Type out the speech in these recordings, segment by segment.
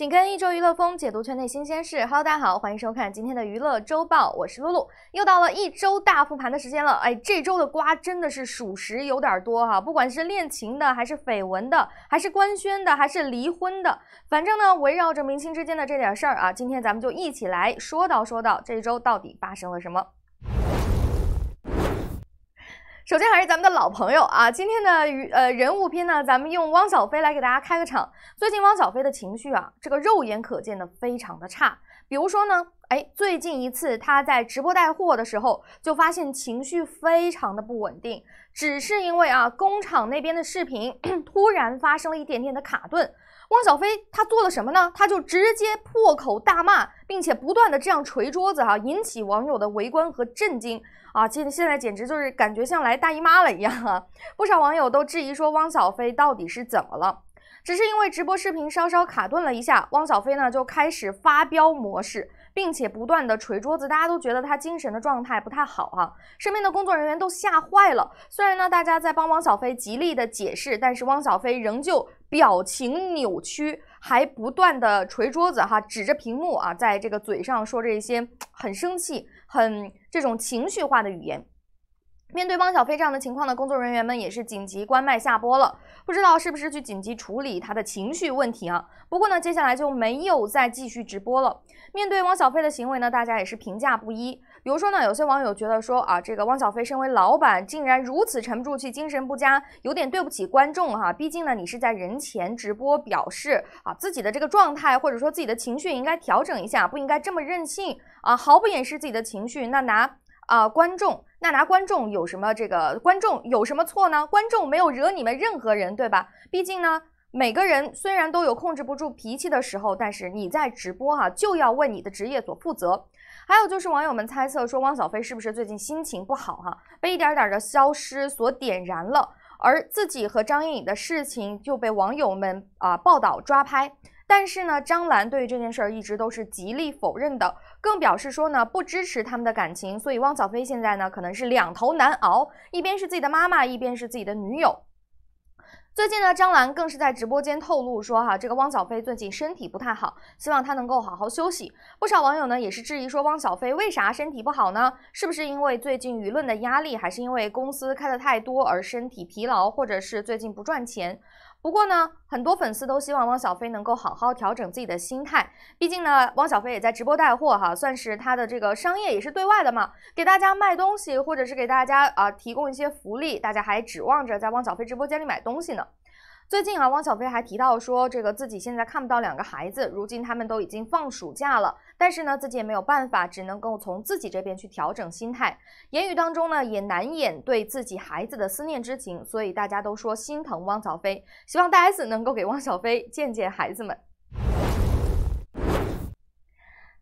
紧跟一周娱乐风，解读圈内新鲜事。Hello，大家好，欢迎收看今天的娱乐周报，我是露露。又到了一周大复盘的时间了，哎，这周的瓜真的是属实有点多哈，不管是恋情的，还是绯闻的，还是官宣的，还是离婚的，反正呢，围绕着明星之间的这点事儿啊，今天咱们就一起来说道说道，这一周到底发生了什么。首先还是咱们的老朋友啊，今天的呃人物篇呢，咱们用汪小菲来给大家开个场。最近汪小菲的情绪啊，这个肉眼可见的非常的差。比如说呢，哎，最近一次他在直播带货的时候，就发现情绪非常的不稳定，只是因为啊工厂那边的视频 突然发生了一点点的卡顿，汪小菲他做了什么呢？他就直接破口大骂，并且不断的这样捶桌子哈，引起网友的围观和震惊。啊，现现在简直就是感觉像来大姨妈了一样啊！不少网友都质疑说，汪小菲到底是怎么了？只是因为直播视频稍稍卡顿了一下，汪小菲呢就开始发飙模式，并且不断的捶桌子，大家都觉得他精神的状态不太好啊。身边的工作人员都吓坏了。虽然呢，大家在帮汪小菲极力的解释，但是汪小菲仍旧表情扭曲，还不断的捶桌子哈，指着屏幕啊，在这个嘴上说着一些很生气。很这种情绪化的语言，面对汪小菲这样的情况呢，工作人员们也是紧急关麦下播了，不知道是不是去紧急处理他的情绪问题啊？不过呢，接下来就没有再继续直播了。面对汪小菲的行为呢，大家也是评价不一。比如说呢，有些网友觉得说啊，这个汪小菲身为老板，竟然如此沉不住气，精神不佳，有点对不起观众哈。毕竟呢，你是在人前直播，表示啊自己的这个状态或者说自己的情绪应该调整一下，不应该这么任性啊，毫不掩饰自己的情绪。那拿啊观众，那拿观众有什么这个观众有什么错呢？观众没有惹你们任何人，对吧？毕竟呢，每个人虽然都有控制不住脾气的时候，但是你在直播哈，就要为你的职业所负责。还有就是网友们猜测说汪小菲是不是最近心情不好哈，被一点点的消失所点燃了，而自己和张颖颖的事情就被网友们啊报道抓拍，但是呢张兰对于这件事儿一直都是极力否认的，更表示说呢不支持他们的感情，所以汪小菲现在呢可能是两头难熬，一边是自己的妈妈，一边是自己的女友。最近呢，张兰更是在直播间透露说，哈，这个汪小菲最近身体不太好，希望他能够好好休息。不少网友呢也是质疑说，汪小菲为啥身体不好呢？是不是因为最近舆论的压力，还是因为公司开的太多而身体疲劳，或者是最近不赚钱？不过呢，很多粉丝都希望汪小菲能够好好调整自己的心态。毕竟呢，汪小菲也在直播带货哈，算是他的这个商业也是对外的嘛，给大家卖东西，或者是给大家啊提供一些福利，大家还指望着在汪小菲直播间里买东西呢。最近啊，汪小菲还提到说，这个自己现在看不到两个孩子，如今他们都已经放暑假了，但是呢，自己也没有办法，只能够从自己这边去调整心态，言语当中呢，也难掩对自己孩子的思念之情，所以大家都说心疼汪小菲，希望大 S 能够给汪小菲见见孩子们。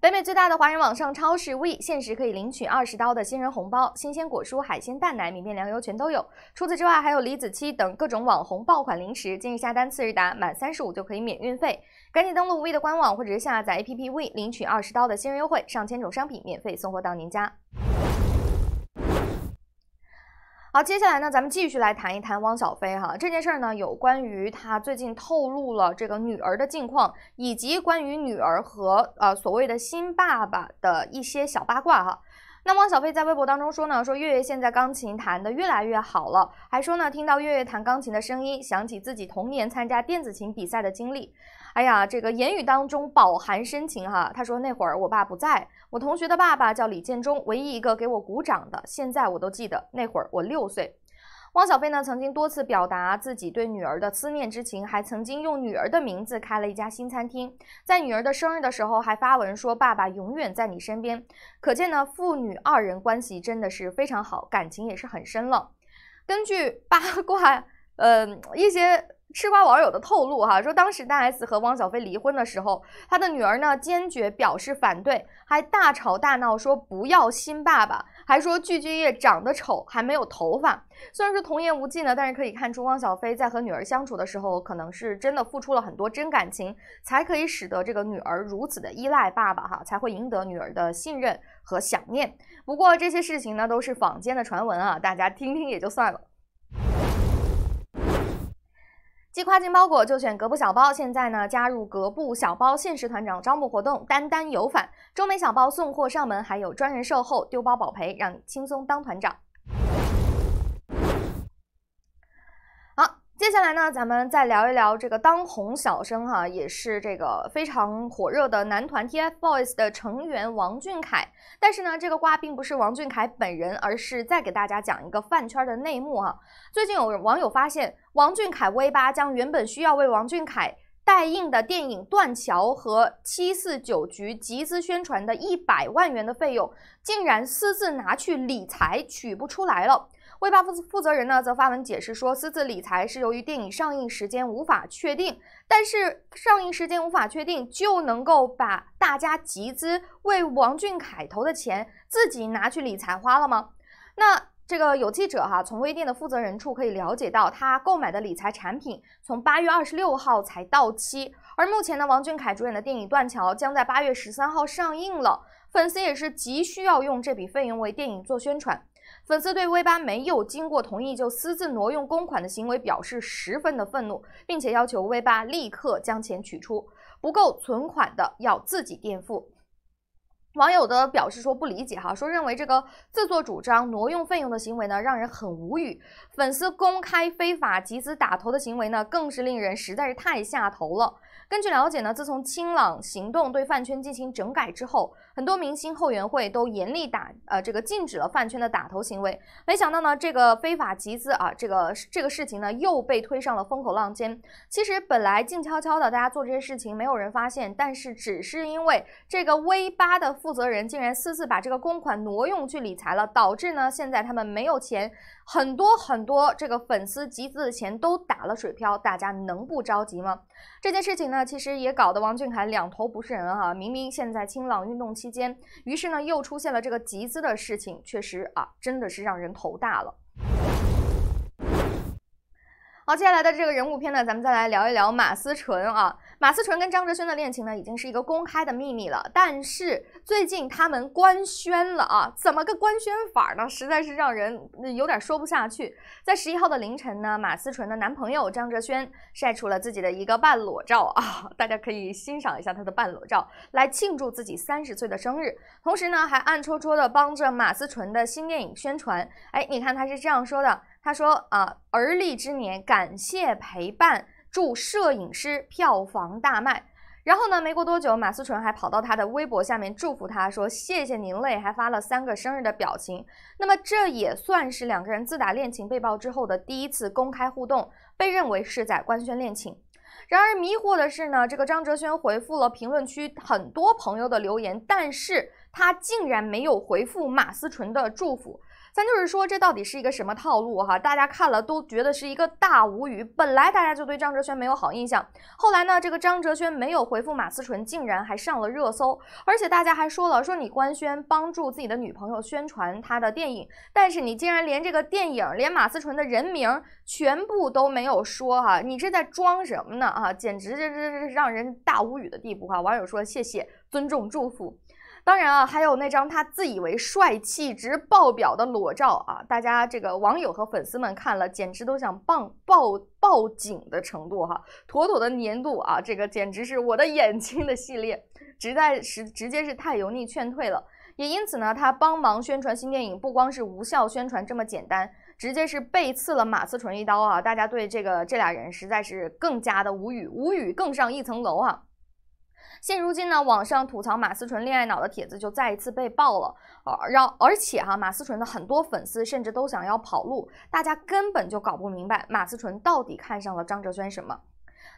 北美最大的华人网上超市 We 限时可以领取二十刀的新人红包，新鲜果蔬、海鲜、蛋奶、米面、粮油全都有。除此之外，还有李子柒等各种网红爆款零食，今日下单次日达，满三十五就可以免运费。赶紧登录 We 的官网或者是下载 APP We，领取二十刀的新人优惠，上千种商品免费送货到您家。好，接下来呢，咱们继续来谈一谈汪小菲哈这件事儿呢，有关于他最近透露了这个女儿的近况，以及关于女儿和呃所谓的新爸爸的一些小八卦哈。那汪小菲在微博当中说呢，说月月现在钢琴弹得越来越好了，还说呢，听到月月弹钢琴的声音，想起自己童年参加电子琴比赛的经历。哎呀，这个言语当中饱含深情哈。他说那会儿我爸不在我同学的爸爸叫李建忠，唯一一个给我鼓掌的，现在我都记得。那会儿我六岁，汪小菲呢曾经多次表达自己对女儿的思念之情，还曾经用女儿的名字开了一家新餐厅，在女儿的生日的时候还发文说爸爸永远在你身边。可见呢父女二人关系真的是非常好，感情也是很深了。根据八卦，嗯一些。吃瓜网友的透露哈，说当时大 S 和汪小菲离婚的时候，他的女儿呢坚决表示反对，还大吵大闹，说不要新爸爸，还说具俊晔长得丑，还没有头发。虽然说童言无忌呢，但是可以看，出汪小菲在和女儿相处的时候，可能是真的付出了很多真感情，才可以使得这个女儿如此的依赖爸爸哈，才会赢得女儿的信任和想念。不过这些事情呢，都是坊间的传闻啊，大家听听也就算了。寄跨境包裹就选格布小包，现在呢加入格布小包限时团长招募活动，单单有返，中美小包送货上门，还有专人售后，丢包保赔，让你轻松当团长。接下来呢，咱们再聊一聊这个当红小生哈，也是这个非常火热的男团 TFBOYS 的成员王俊凯。但是呢，这个瓜并不是王俊凯本人，而是再给大家讲一个饭圈的内幕哈。最近有网友发现，王俊凯微八将原本需要为王俊凯代印的电影《断桥》和《七四九局》集资宣传的一百万元的费用，竟然私自拿去理财，取不出来了。微报负负责人呢，则发文解释说，私自理财是由于电影上映时间无法确定，但是上映时间无法确定就能够把大家集资为王俊凯投的钱自己拿去理财花了吗？那这个有记者哈，从微店的负责人处可以了解到，他购买的理财产品从八月二十六号才到期，而目前呢，王俊凯主演的电影《断桥》将在八月十三号上映了，粉丝也是急需要用这笔费用为电影做宣传。粉丝对 V 八没有经过同意就私自挪用公款的行为表示十分的愤怒，并且要求 V 八立刻将钱取出，不够存款的要自己垫付。网友的表示说不理解哈，说认为这个自作主张挪用费用的行为呢让人很无语，粉丝公开非法集资打头的行为呢更是令人实在是太下头了。根据了解呢，自从清朗行动对饭圈进行整改之后。很多明星后援会都严厉打呃，这个禁止了饭圈的打头行为。没想到呢，这个非法集资啊，这个这个事情呢，又被推上了风口浪尖。其实本来静悄悄的，大家做这些事情没有人发现，但是只是因为这个 V 八的负责人竟然私自把这个公款挪用去理财了，导致呢现在他们没有钱，很多很多这个粉丝集资的钱都打了水漂，大家能不着急吗？这件事情呢，其实也搞得王俊凯两头不是人哈。明明现在清朗运动期。间，于是呢，又出现了这个集资的事情，确实啊，真的是让人头大了。好，接下来的这个人物片呢，咱们再来聊一聊马思纯啊。马思纯跟张哲轩的恋情呢，已经是一个公开的秘密了。但是最近他们官宣了啊，怎么个官宣法呢？实在是让人有点说不下去。在十一号的凌晨呢，马思纯的男朋友张哲轩晒出了自己的一个半裸照啊，大家可以欣赏一下他的半裸照，来庆祝自己三十岁的生日。同时呢，还暗戳戳的帮着马思纯的新电影宣传。哎，你看他是这样说的，他说啊，而立之年，感谢陪伴。祝摄影师票房大卖，然后呢，没过多久，马思纯还跑到他的微博下面祝福他说：“谢谢您嘞”，还发了三个生日的表情。那么这也算是两个人自打恋情被爆之后的第一次公开互动，被认为是在官宣恋情。然而迷惑的是呢，这个张哲轩回复了评论区很多朋友的留言，但是他竟然没有回复马思纯的祝福。咱就是说，这到底是一个什么套路哈？大家看了都觉得是一个大无语。本来大家就对张哲轩没有好印象，后来呢，这个张哲轩没有回复马思纯，竟然还上了热搜，而且大家还说了说你官宣帮助自己的女朋友宣传他的电影，但是你竟然连这个电影，连马思纯的人名全部都没有说哈，你这在装什么呢啊？简直这这这让人大无语的地步哈！网友说谢谢，尊重祝福。当然啊，还有那张他自以为帅气值爆表的裸照啊，大家这个网友和粉丝们看了，简直都想棒报报警的程度哈，妥妥的年度啊，这个简直是我的眼睛的系列，实在是直接是太油腻，劝退了。也因此呢，他帮忙宣传新电影，不光是无效宣传这么简单，直接是背刺了马思纯一刀啊！大家对这个这俩人，实在是更加的无语，无语更上一层楼啊！现如今呢，网上吐槽马思纯恋爱脑的帖子就再一次被爆了，而让而且哈，马思纯的很多粉丝甚至都想要跑路，大家根本就搞不明白马思纯到底看上了张哲轩什么。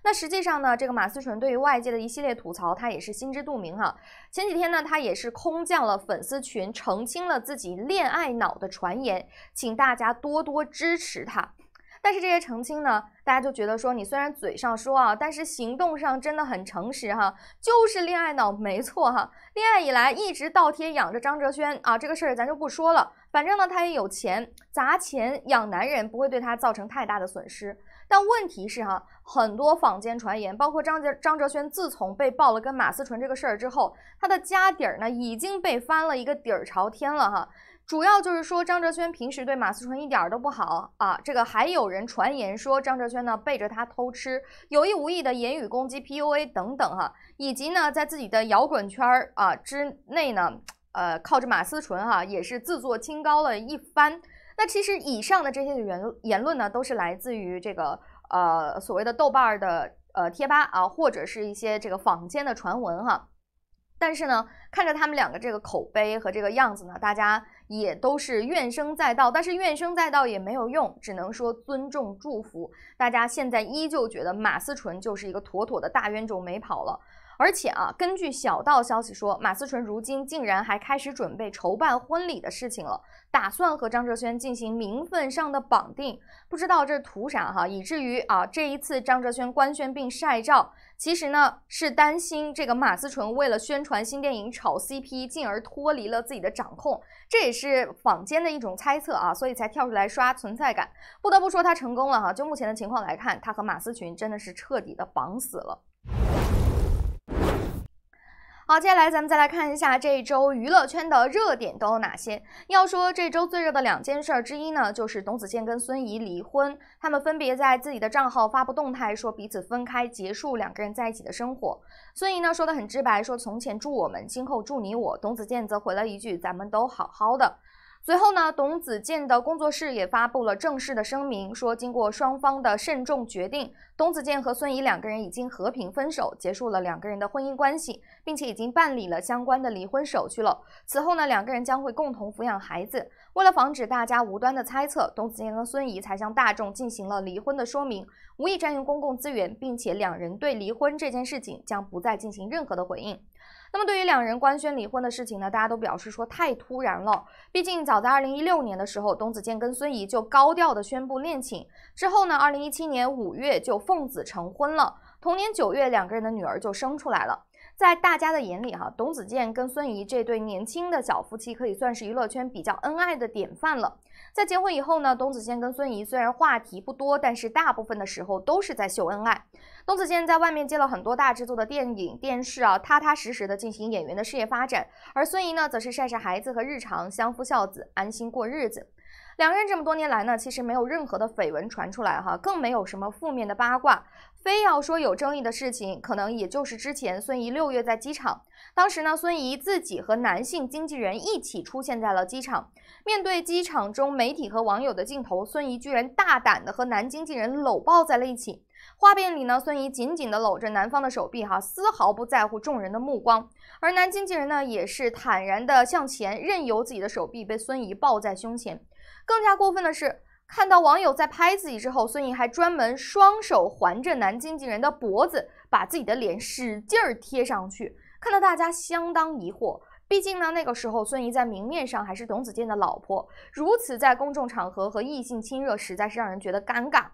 那实际上呢，这个马思纯对于外界的一系列吐槽，他也是心知肚明哈。前几天呢，他也是空降了粉丝群，澄清了自己恋爱脑的传言，请大家多多支持他。但是这些澄清呢，大家就觉得说，你虽然嘴上说啊，但是行动上真的很诚实哈，就是恋爱脑没错哈。恋爱以来一直倒贴养着张哲轩啊，这个事儿咱就不说了。反正呢，他也有钱砸钱养男人，不会对他造成太大的损失。但问题是哈，很多坊间传言，包括张哲张哲轩自从被爆了跟马思纯这个事儿之后，他的家底儿呢已经被翻了一个底儿朝天了哈。主要就是说张哲轩平时对马思纯一点都不好啊，这个还有人传言说张哲轩呢背着他偷吃，有意无意的言语攻击、PUA 等等哈，以及呢在自己的摇滚圈儿啊之内呢，呃靠着马思纯哈也是自作清高了一番。那其实以上的这些言言论呢，都是来自于这个呃所谓的豆瓣儿的呃贴吧啊，或者是一些这个坊间的传闻哈。但是呢，看着他们两个这个口碑和这个样子呢，大家也都是怨声载道。但是怨声载道也没有用，只能说尊重祝福。大家现在依旧觉得马思纯就是一个妥妥的大冤种，没跑了。而且啊，根据小道消息说，马思纯如今竟然还开始准备筹办婚礼的事情了，打算和张哲轩进行名分上的绑定，不知道这图啥哈？以至于啊，这一次张哲轩官宣并晒照，其实呢是担心这个马思纯为了宣传新电影炒 CP，进而脱离了自己的掌控，这也是坊间的一种猜测啊，所以才跳出来刷存在感。不得不说他成功了哈，就目前的情况来看，他和马思纯真的是彻底的绑死了。好，接下来咱们再来看一下这周娱乐圈的热点都有哪些。要说这周最热的两件事儿之一呢，就是董子健跟孙怡离婚，他们分别在自己的账号发布动态，说彼此分开，结束两个人在一起的生活。孙怡呢说的很直白，说从前祝我们，今后祝你我。董子健则回了一句，咱们都好好的。随后呢，董子健的工作室也发布了正式的声明，说经过双方的慎重决定，董子健和孙怡两个人已经和平分手，结束了两个人的婚姻关系，并且已经办理了相关的离婚手续了。此后呢，两个人将会共同抚养孩子。为了防止大家无端的猜测，董子健和孙怡才向大众进行了离婚的说明，无意占用公共资源，并且两人对离婚这件事情将不再进行任何的回应。那么，对于两人官宣离婚的事情呢，大家都表示说太突然了。毕竟早在二零一六年的时候，董子健跟孙怡就高调的宣布恋情，之后呢，二零一七年五月就奉子成婚了，同年九月两个人的女儿就生出来了。在大家的眼里，哈，董子健跟孙怡这对年轻的小夫妻可以算是娱乐圈比较恩爱的典范了。在结婚以后呢，董子健跟孙怡虽然话题不多，但是大部分的时候都是在秀恩爱。董子健在外面接了很多大制作的电影、电视啊，踏踏实实的进行演员的事业发展；而孙怡呢，则是晒晒孩子和日常相夫教子，安心过日子。两人这么多年来呢，其实没有任何的绯闻传出来哈，更没有什么负面的八卦。非要说有争议的事情，可能也就是之前孙怡六月在机场。当时呢，孙怡自己和男性经纪人一起出现在了机场，面对机场中媒体和网友的镜头，孙怡居然大胆的和男经纪人搂抱在了一起。画面里呢，孙怡紧紧的搂着男方的手臂，哈，丝毫不在乎众人的目光。而男经纪人呢，也是坦然的向前，任由自己的手臂被孙怡抱在胸前。更加过分的是。看到网友在拍自己之后，孙怡还专门双手环着男经纪人的脖子，把自己的脸使劲儿贴上去。看到大家相当疑惑，毕竟呢，那个时候孙怡在明面上还是董子健的老婆，如此在公众场合和异性亲热，实在是让人觉得尴尬。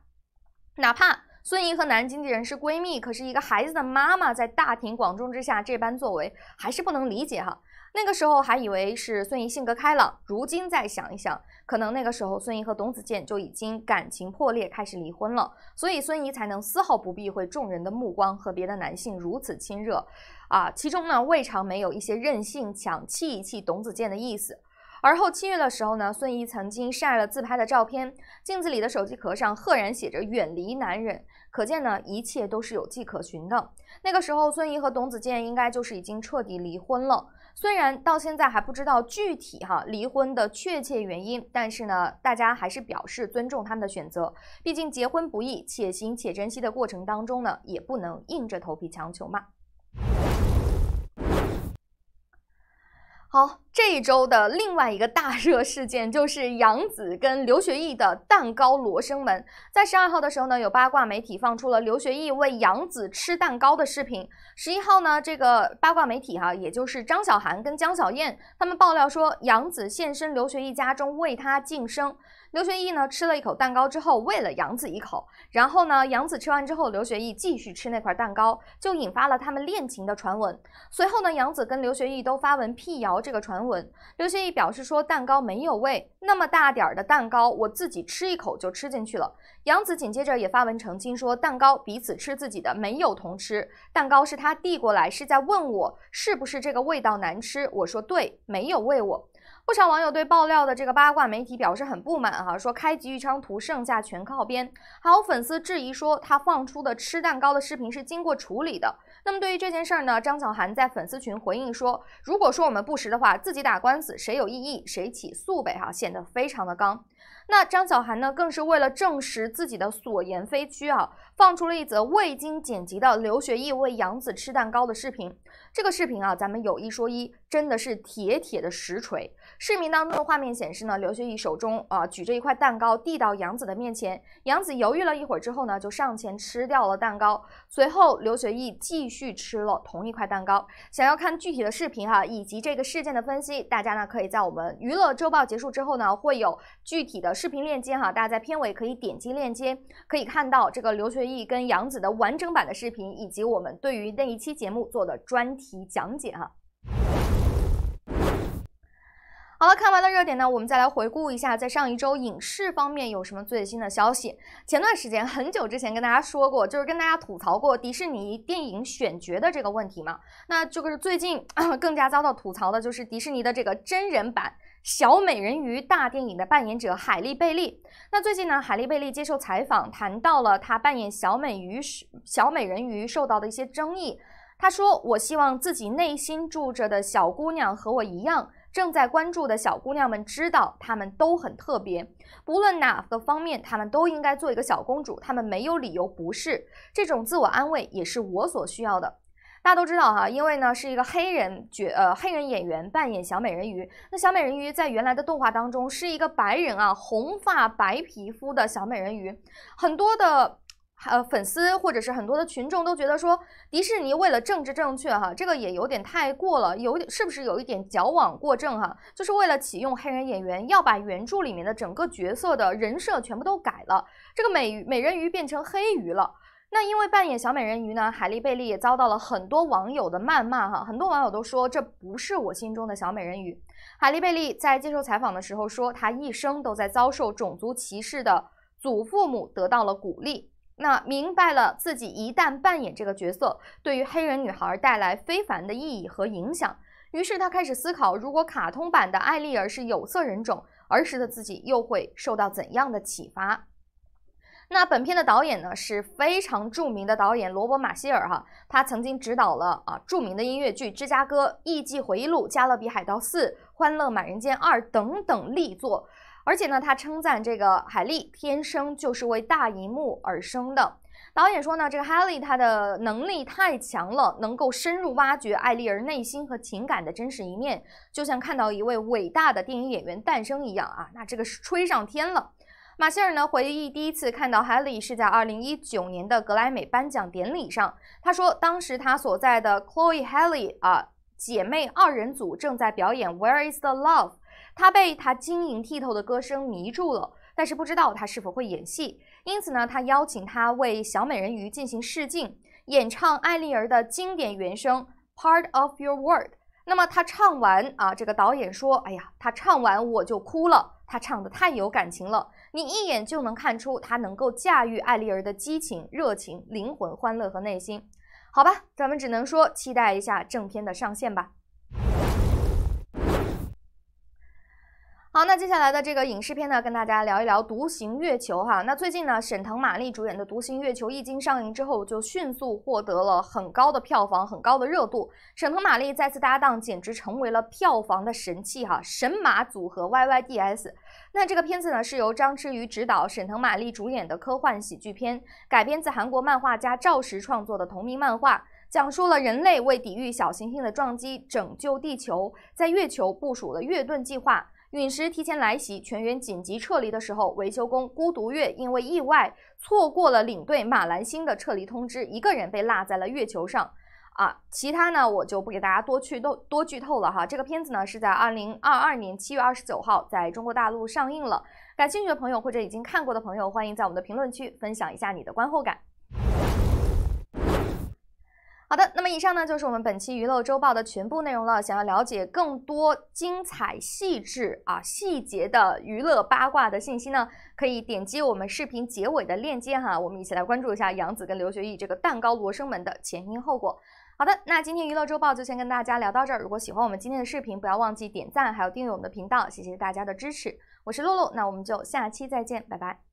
哪怕孙怡和男经纪人是闺蜜，可是一个孩子的妈妈在大庭广众之下这般作为，还是不能理解哈。那个时候还以为是孙怡性格开朗，如今再想一想，可能那个时候孙怡和董子健就已经感情破裂，开始离婚了，所以孙怡才能丝毫不避讳众人的目光，和别的男性如此亲热，啊，其中呢未尝没有一些任性抢气一气董子健的意思。而后七月的时候呢，孙怡曾经晒了自拍的照片，镜子里的手机壳上赫然写着远离男人，可见呢一切都是有迹可循的。那个时候孙怡和董子健应该就是已经彻底离婚了。虽然到现在还不知道具体哈离婚的确切原因，但是呢，大家还是表示尊重他们的选择。毕竟结婚不易，且行且珍惜的过程当中呢，也不能硬着头皮强求嘛。好。这一周的另外一个大热事件就是杨子跟刘学义的蛋糕罗生门。在十二号的时候呢，有八卦媒体放出了刘学义喂杨子吃蛋糕的视频。十一号呢，这个八卦媒体哈，也就是张小涵跟江小燕，他们爆料说杨子现身刘学义家中为他晋升。刘学义呢吃了一口蛋糕之后喂了杨子一口，然后呢杨子吃完之后，刘学义继续吃那块蛋糕，就引发了他们恋情的传闻。随后呢，杨子跟刘学义都发文辟谣这个传。刘学义表示说：“蛋糕没有味，那么大点儿的蛋糕，我自己吃一口就吃进去了。”杨子紧接着也发文澄清说：“蛋糕彼此吃自己的，没有同吃。蛋糕是他递过来，是在问我是不是这个味道难吃。我说对，没有喂我。”不少网友对爆料的这个八卦媒体表示很不满啊，说开局一张图，剩下全靠编。还有粉丝质疑说，他放出的吃蛋糕的视频是经过处理的。那么对于这件事儿呢，张小涵在粉丝群回应说：“如果说我们不实的话，自己打官司，谁有异议谁起诉呗。”哈，显得非常的刚。那张小涵呢，更是为了证实自己的所言非虚啊，放出了一则未经剪辑的刘学义喂杨紫吃蛋糕的视频。这个视频啊，咱们有一说一。真的是铁铁的实锤。视频当中的画面显示呢，刘学义手中啊举着一块蛋糕递到杨子的面前，杨子犹豫了一会儿之后呢，就上前吃掉了蛋糕。随后刘学义继续吃了同一块蛋糕。想要看具体的视频哈，以及这个事件的分析，大家呢可以在我们娱乐周报结束之后呢，会有具体的视频链接哈，大家在片尾可以点击链接，可以看到这个刘学义跟杨子的完整版的视频，以及我们对于那一期节目做的专题讲解哈。好了，看完了热点呢，我们再来回顾一下，在上一周影视方面有什么最新的消息。前段时间，很久之前跟大家说过，就是跟大家吐槽过迪士尼电影选角的这个问题嘛。那这个是最近 更加遭到吐槽的，就是迪士尼的这个真人版小美人鱼大电影的扮演者海莉·贝利。那最近呢，海莉·贝利接受采访，谈到了她扮演小美人鱼受到的一些争议。她说：“我希望自己内心住着的小姑娘和我一样。”正在关注的小姑娘们知道，她们都很特别，不论哪个方面，她们都应该做一个小公主，她们没有理由不是。这种自我安慰也是我所需要的。大家都知道哈，因为呢是一个黑人角呃黑人演员扮演小美人鱼，那小美人鱼在原来的动画当中是一个白人啊，红发白皮肤的小美人鱼，很多的。呃，粉丝或者是很多的群众都觉得说，迪士尼为了政治正确哈，这个也有点太过了，有点是不是有一点矫枉过正哈？就是为了启用黑人演员，要把原著里面的整个角色的人设全部都改了，这个美美人鱼变成黑鱼了。那因为扮演小美人鱼呢，海莉贝利也遭到了很多网友的谩骂哈，很多网友都说这不是我心中的小美人鱼。海莉贝利在接受采访的时候说，她一生都在遭受种族歧视的祖父母得到了鼓励。那明白了，自己一旦扮演这个角色，对于黑人女孩带来非凡的意义和影响。于是他开始思考，如果卡通版的艾丽儿是有色人种，儿时的自己又会受到怎样的启发？那本片的导演呢，是非常著名的导演罗伯·马希尔哈，他曾经执导了啊著名的音乐剧《芝加哥》《艺伎回忆录》《加勒比海盗四》《欢乐满人间二》等等力作。而且呢，他称赞这个海莉天生就是为大银幕而生的。导演说呢，这个海莉她的能力太强了，能够深入挖掘艾丽儿内心和情感的真实一面，就像看到一位伟大的电影演员诞生一样啊！那这个是吹上天了。马歇尔呢回忆，第一次看到海莉是在二零一九年的格莱美颁奖典礼上。他说，当时他所在的 Chloe Haley 啊姐妹二人组正在表演《Where Is the Love》。他被她晶莹剔透的歌声迷住了，但是不知道她是否会演戏，因此呢，他邀请她为小美人鱼进行试镜，演唱艾丽儿的经典原声《Part of Your World》。那么她唱完啊，这个导演说：“哎呀，她唱完我就哭了，她唱的太有感情了，你一眼就能看出她能够驾驭艾丽儿的激情、热情、灵魂、欢乐和内心。”好吧，咱们只能说期待一下正片的上线吧。好，那接下来的这个影视片呢，跟大家聊一聊《独行月球》哈。那最近呢，沈腾、马丽主演的《独行月球》一经上映之后，就迅速获得了很高的票房、很高的热度。沈腾、马丽再次搭档，简直成为了票房的神器哈！神马组合 Y Y D S。那这个片子呢，是由张之瑜执导，沈腾、马丽主演的科幻喜剧片，改编自韩国漫画家赵石创作的同名漫画，讲述了人类为抵御小行星的撞击、拯救地球，在月球部署了月盾计划。陨石提前来袭，全员紧急撤离的时候，维修工孤独月因为意外错过了领队马兰星的撤离通知，一个人被落在了月球上。啊，其他呢，我就不给大家多去多多剧透了哈。这个片子呢是在二零二二年七月二十九号在中国大陆上映了。感兴趣的朋友或者已经看过的朋友，欢迎在我们的评论区分享一下你的观后感。好的，那么以上呢就是我们本期娱乐周报的全部内容了。想要了解更多精彩、细致啊细节的娱乐八卦的信息呢，可以点击我们视频结尾的链接哈。我们一起来关注一下杨紫跟刘学义这个“蛋糕罗生门”的前因后果。好的，那今天娱乐周报就先跟大家聊到这儿。如果喜欢我们今天的视频，不要忘记点赞，还有订阅我们的频道。谢谢大家的支持，我是露露，那我们就下期再见，拜拜。